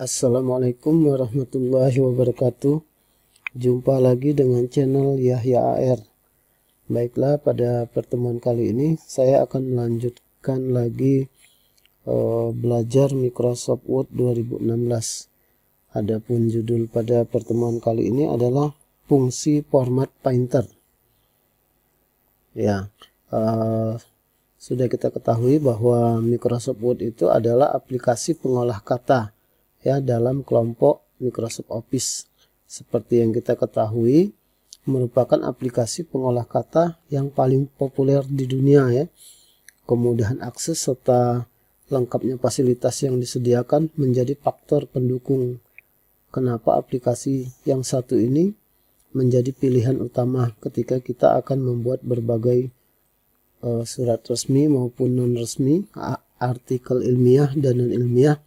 Assalamualaikum warahmatullahi wabarakatuh Jumpa lagi dengan channel Yahya AR Baiklah pada pertemuan kali ini saya akan melanjutkan lagi uh, belajar Microsoft Word 2016 Adapun judul pada pertemuan kali ini adalah fungsi format painter Ya uh, sudah kita ketahui bahwa Microsoft Word itu adalah aplikasi pengolah kata ya dalam kelompok Microsoft Office. Seperti yang kita ketahui merupakan aplikasi pengolah kata yang paling populer di dunia ya. Kemudahan akses serta lengkapnya fasilitas yang disediakan menjadi faktor pendukung kenapa aplikasi yang satu ini menjadi pilihan utama ketika kita akan membuat berbagai uh, surat resmi maupun non resmi, artikel ilmiah dan non ilmiah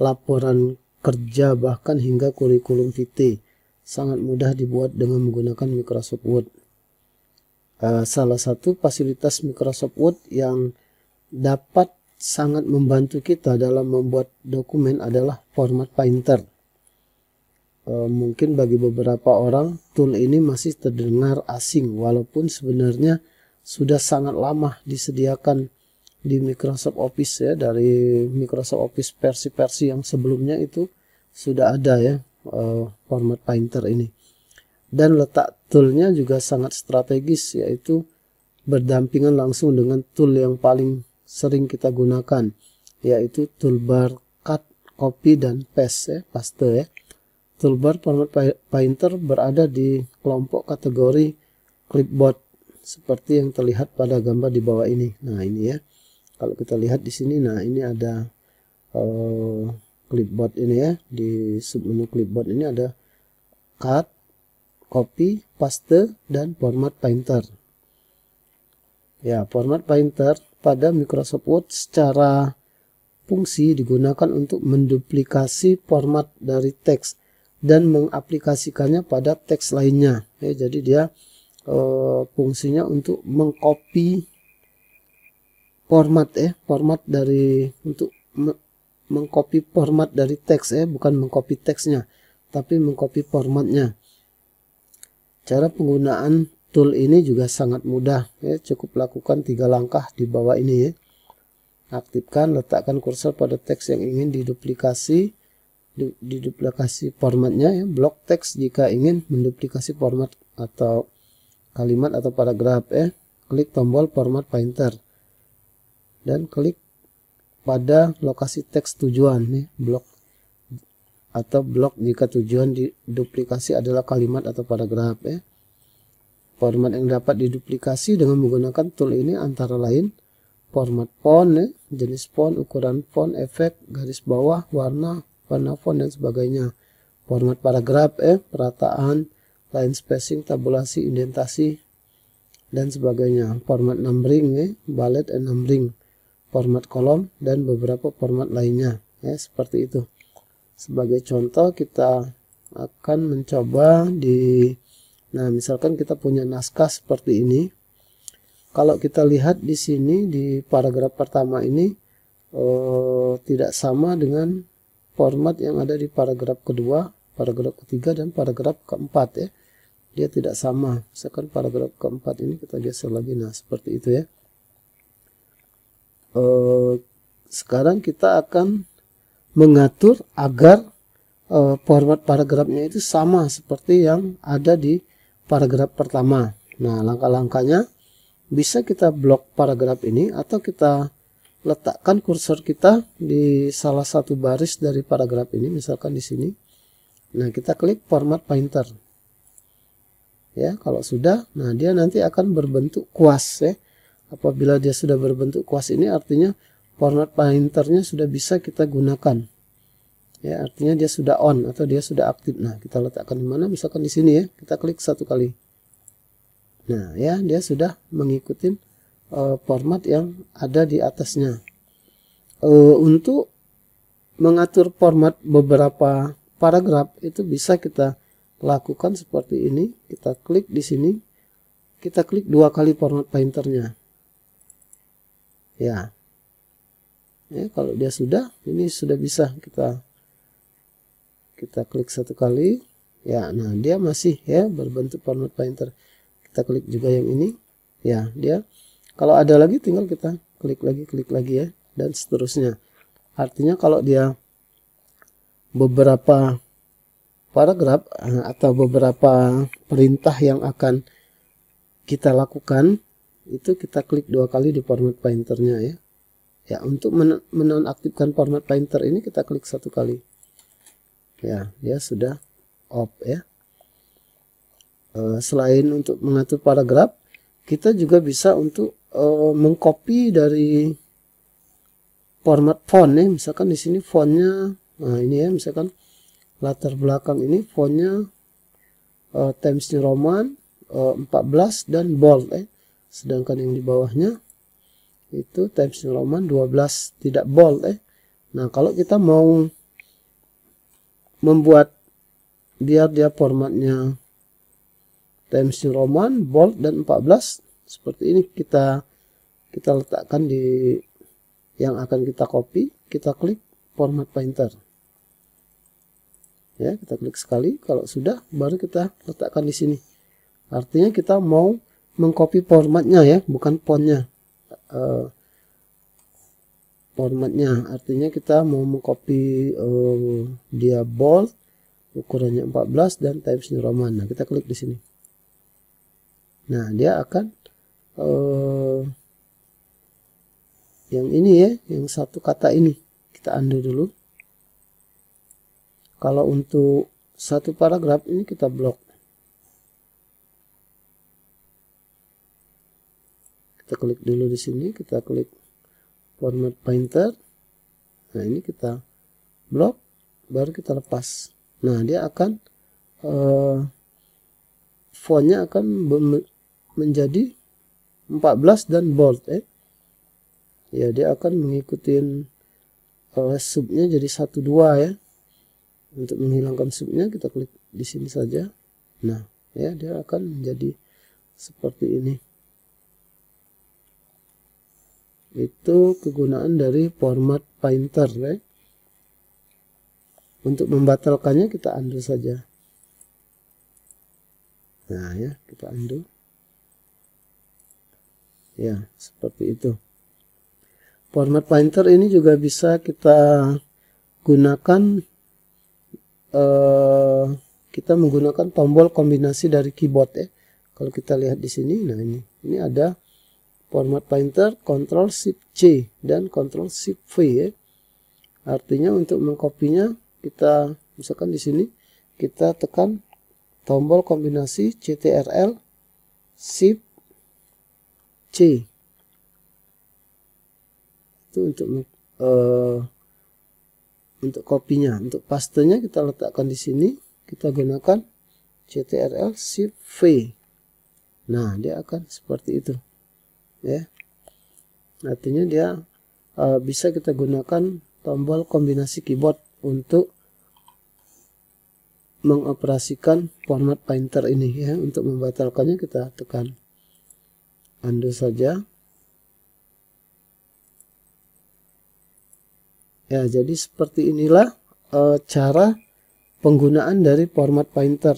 laporan kerja bahkan hingga kurikulum vitae sangat mudah dibuat dengan menggunakan Microsoft Word. Eh, salah satu fasilitas Microsoft Word yang dapat sangat membantu kita dalam membuat dokumen adalah format Painter. Eh, mungkin bagi beberapa orang tool ini masih terdengar asing walaupun sebenarnya sudah sangat lama disediakan di Microsoft Office ya dari Microsoft Office versi-versi yang sebelumnya itu sudah ada ya eh, format painter ini dan letak toolnya juga sangat strategis yaitu berdampingan langsung dengan tool yang paling sering kita gunakan yaitu toolbar cut, copy dan paste ya, paste ya. Toolbar format painter berada di kelompok kategori clipboard seperti yang terlihat pada gambar di bawah ini. Nah, ini ya kalau kita lihat di sini nah ini ada uh, clipboard ini ya di submenu clipboard ini ada cut copy paste dan format painter ya format painter pada Microsoft Word secara fungsi digunakan untuk menduplikasi format dari teks dan mengaplikasikannya pada teks lainnya ya jadi dia uh, fungsinya untuk mengcopy format ya format dari untuk mengcopy format dari teks ya bukan mengcopy teksnya tapi mengcopy formatnya cara penggunaan tool ini juga sangat mudah ya cukup lakukan tiga langkah di bawah ini ya aktifkan letakkan kursor pada teks yang ingin diduplikasi diduplikasi formatnya ya blok teks jika ingin menduplikasi format atau kalimat atau paragraf ya klik tombol format painter dan klik pada lokasi teks tujuan nih blok atau blok jika tujuan diduplikasi adalah kalimat atau paragraf ya. Format yang dapat diduplikasi dengan menggunakan tool ini antara lain format font, ya, jenis font, ukuran font, efek, garis bawah, warna, warna font dan sebagainya. Format paragraf, ya, perataan, line spacing, tabulasi, indentasi dan sebagainya. Format numbering, ya, bullet and numbering format kolom dan beberapa format lainnya ya seperti itu sebagai contoh kita akan mencoba di nah misalkan kita punya naskah seperti ini kalau kita lihat di sini di paragraf pertama ini eh, tidak sama dengan format yang ada di paragraf kedua paragraf ketiga dan paragraf keempat ya dia tidak sama misalkan paragraf keempat ini kita geser lagi nah seperti itu ya Eh, sekarang kita akan mengatur agar eh, format paragrafnya itu sama seperti yang ada di paragraf pertama. Nah, langkah-langkahnya bisa kita blok paragraf ini atau kita letakkan kursor kita di salah satu baris dari paragraf ini, misalkan di sini. Nah, kita klik format painter. Ya, kalau sudah, nah dia nanti akan berbentuk kuas ya apabila dia sudah berbentuk kuas ini artinya format painternya sudah bisa kita gunakan ya artinya dia sudah on atau dia sudah aktif nah kita letakkan di mana misalkan di sini ya kita klik satu kali nah ya dia sudah mengikuti uh, format yang ada di atasnya uh, untuk mengatur format beberapa paragraf itu bisa kita lakukan seperti ini kita klik di sini kita klik dua kali format painternya ya ya kalau dia sudah ini sudah bisa kita kita klik satu kali ya nah dia masih ya berbentuk format pointer kita klik juga yang ini ya dia kalau ada lagi tinggal kita klik lagi klik lagi ya dan seterusnya artinya kalau dia beberapa paragraf eh, atau beberapa perintah yang akan kita lakukan itu kita klik dua kali di format painternya ya ya untuk men menonaktifkan format painter ini kita klik satu kali ya dia sudah off ya e, selain untuk mengatur paragraf kita juga bisa untuk e, mengcopy dari format font ya misalkan di sini fontnya nah ini ya misalkan latar belakang ini fontnya e, Times New Roman e, 14 dan bold ya sedangkan yang di bawahnya itu Times New Roman 12 tidak bold eh. Nah, kalau kita mau membuat biar dia formatnya Times New Roman bold dan 14 seperti ini kita kita letakkan di yang akan kita copy, kita klik format painter Ya, kita klik sekali. Kalau sudah baru kita letakkan di sini. Artinya kita mau mengcopy formatnya ya bukan fontnya uh, formatnya artinya kita mau mengcopy uh, dia bold ukurannya 14 dan Times New Roman nah kita klik di sini nah dia akan uh, yang ini ya yang satu kata ini kita undo dulu kalau untuk satu paragraf ini kita blok kita klik dulu di sini kita klik format painter nah ini kita blok baru kita lepas nah dia akan uh, fontnya akan menjadi 14 dan bold eh ya dia akan mengikuti uh, eh, subnya jadi 12 ya untuk menghilangkan subnya kita klik di sini saja nah ya dia akan menjadi seperti ini itu kegunaan dari format painter ya. Untuk membatalkannya kita undo saja. Nah ya, kita undo. Ya, seperti itu. Format painter ini juga bisa kita gunakan eh, kita menggunakan tombol kombinasi dari keyboard ya. Kalau kita lihat di sini, nah ini, ini ada format pointer Ctrl Shift C dan Ctrl Shift V ya. Artinya untuk mengkopinya kita misalkan di sini kita tekan tombol kombinasi CTRL Shift C. Itu untuk uh, untuk kopinya. Untuk pastenya kita letakkan di sini, kita gunakan CTRL Shift V. Nah, dia akan seperti itu ya artinya dia e, bisa kita gunakan tombol kombinasi keyboard untuk mengoperasikan format painter ini ya untuk membatalkannya kita tekan undo saja ya jadi seperti inilah e, cara penggunaan dari format painter.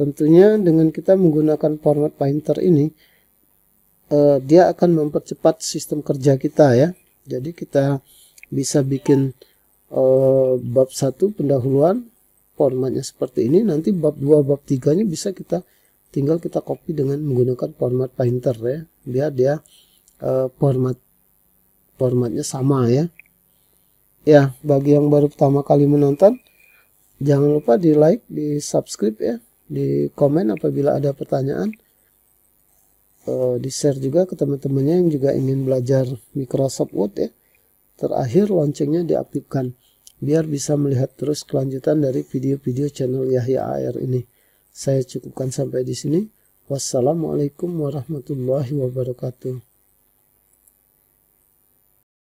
tentunya dengan kita menggunakan format painter ini uh, dia akan mempercepat sistem kerja kita ya. Jadi kita bisa bikin uh, bab satu pendahuluan formatnya seperti ini nanti bab dua bab 3 nya bisa kita tinggal kita copy dengan menggunakan format painter ya biar dia uh, format formatnya sama ya ya bagi yang baru pertama kali menonton jangan lupa di like di subscribe ya di komen apabila ada pertanyaan Eh, di share juga ke teman-temannya yang juga ingin belajar Microsoft Word ya terakhir loncengnya diaktifkan biar bisa melihat terus kelanjutan dari video-video channel Yahya AR ini saya cukupkan sampai di sini wassalamualaikum warahmatullahi wabarakatuh